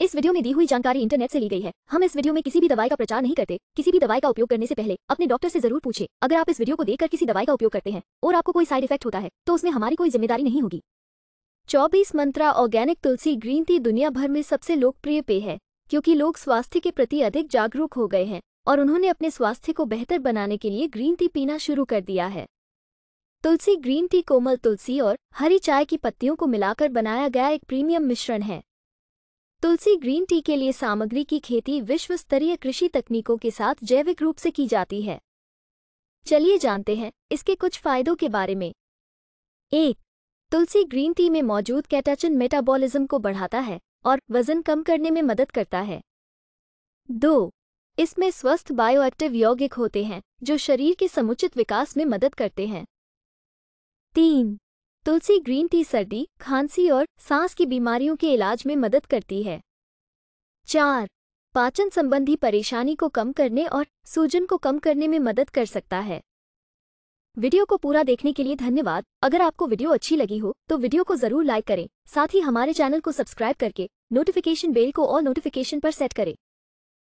इस वीडियो में दी हुई जानकारी इंटरनेट से ली गई है हम इस वीडियो में किसी भी दवाई का प्रचार नहीं करते किसी भी दवाई का उपयोग करने से पहले अपने डॉक्टर से जरूर पूछे अगर आप इस वीडियो को देखकर किसी दवाई का उपयोग करते हैं और आपको कोई साइड इफेक्ट होता है तो उसमें हमारी कोई जिम्मेदारी नहीं होगी चौबीस मंत्रा ऑर्गेनिक तुलसी ग्रीन टी दुनिया भर में सबसे लोकप्रिय पेय है क्योंकि लोग स्वास्थ्य के प्रति अधिक जागरूक हो गए हैं और उन्होंने अपने स्वास्थ्य को बेहतर बनाने के लिए ग्रीन टी पीना शुरू कर दिया है तुलसी ग्रीन टी कोमल तुलसी और हरी चाय की पत्तियों को मिलाकर बनाया गया एक प्रीमियम मिश्रण है तुलसी ग्रीन टी के लिए सामग्री की खेती विश्व स्तरीय कृषि तकनीकों के साथ जैविक रूप से की जाती है चलिए जानते हैं इसके कुछ फायदों के बारे में एक तुलसी ग्रीन टी में मौजूद कैटाचिन मेटाबॉलिज्म को बढ़ाता है और वजन कम करने में मदद करता है दो इसमें स्वस्थ बायोएक्टिव यौगिक होते हैं जो शरीर के समुचित विकास में मदद करते हैं तीन तुलसी ग्रीन टी सर्दी खांसी और सांस की बीमारियों के इलाज में मदद करती है चार पाचन संबंधी परेशानी को कम करने और सूजन को कम करने में मदद कर सकता है वीडियो को पूरा देखने के लिए धन्यवाद अगर आपको वीडियो अच्छी लगी हो तो वीडियो को जरूर लाइक करें साथ ही हमारे चैनल को सब्सक्राइब करके नोटिफिकेशन बेल को और नोटिफिकेशन पर सेट करें